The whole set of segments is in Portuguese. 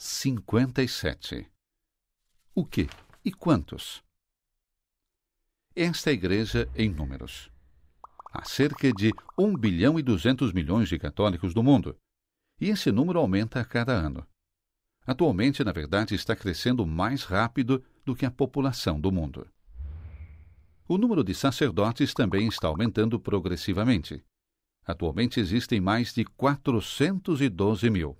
57. O que e quantos? Esta é a igreja em números. Há cerca de 1 bilhão e 200 milhões de católicos do mundo. E esse número aumenta a cada ano. Atualmente, na verdade, está crescendo mais rápido do que a população do mundo o número de sacerdotes também está aumentando progressivamente. Atualmente existem mais de 412 mil.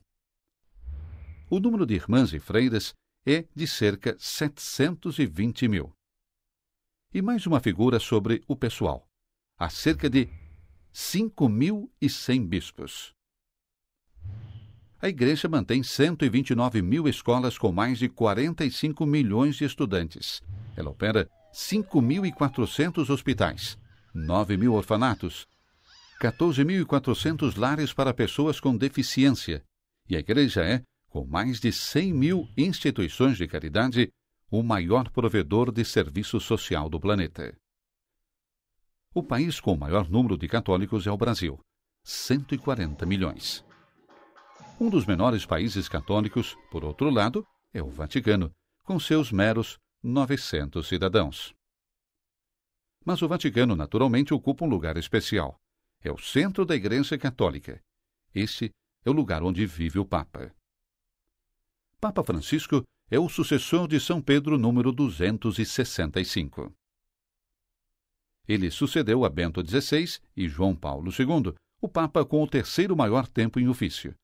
O número de irmãs e freiras é de cerca 720 mil. E mais uma figura sobre o pessoal: há cerca de 5.100 bispos. A igreja mantém 129 mil escolas com mais de 45 milhões de estudantes. Ela opera 5.400 hospitais, 9.000 orfanatos, 14.400 lares para pessoas com deficiência, e a igreja é, com mais de 100 mil instituições de caridade, o maior provedor de serviço social do planeta. O país com o maior número de católicos é o Brasil, 140 milhões. Um dos menores países católicos, por outro lado, é o Vaticano, com seus meros 900 cidadãos. Mas o Vaticano, naturalmente, ocupa um lugar especial. É o centro da Igreja Católica. Esse é o lugar onde vive o Papa. Papa Francisco é o sucessor de São Pedro número 265. Ele sucedeu a Bento XVI e João Paulo II, o Papa com o terceiro maior tempo em ofício.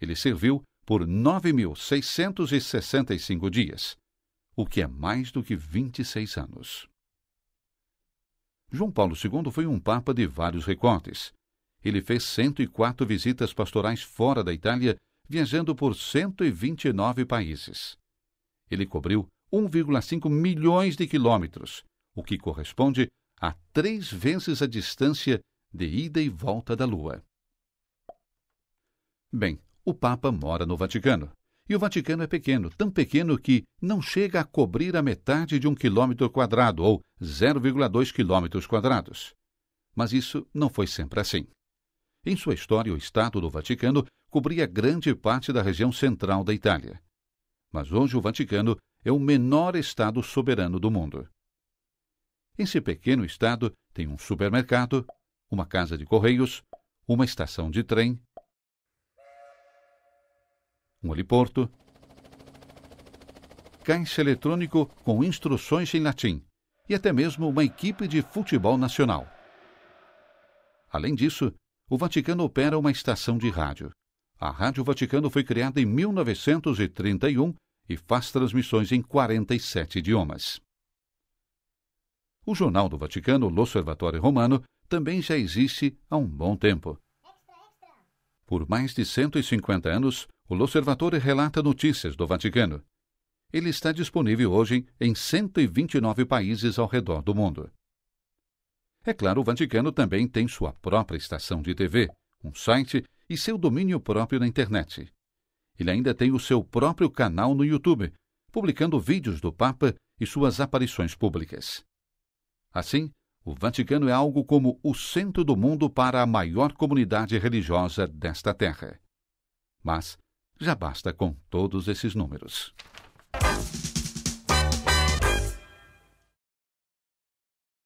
Ele serviu por 9.665 dias, o que é mais do que 26 anos. João Paulo II foi um papa de vários recortes. Ele fez 104 visitas pastorais fora da Itália, viajando por 129 países. Ele cobriu 1,5 milhões de quilômetros, o que corresponde a três vezes a distância de ida e volta da Lua. Bem, o Papa mora no Vaticano. E o Vaticano é pequeno, tão pequeno que não chega a cobrir a metade de um quilômetro quadrado, ou 0,2 quilômetros quadrados. Mas isso não foi sempre assim. Em sua história, o Estado do Vaticano cobria grande parte da região central da Itália. Mas hoje o Vaticano é o menor Estado soberano do mundo. Esse pequeno Estado tem um supermercado, uma casa de correios, uma estação de trem, um heliporto, caixa eletrônico com instruções em latim e até mesmo uma equipe de futebol nacional. Além disso, o Vaticano opera uma estação de rádio. A Rádio Vaticano foi criada em 1931 e faz transmissões em 47 idiomas. O Jornal do Vaticano, L'Osservatore Romano, também já existe há um bom tempo. Por mais de 150 anos, o L'Osservatore relata notícias do Vaticano. Ele está disponível hoje em 129 países ao redor do mundo. É claro, o Vaticano também tem sua própria estação de TV, um site e seu domínio próprio na internet. Ele ainda tem o seu próprio canal no YouTube, publicando vídeos do Papa e suas aparições públicas. Assim, o Vaticano é algo como o centro do mundo para a maior comunidade religiosa desta terra. Mas já basta com todos esses números.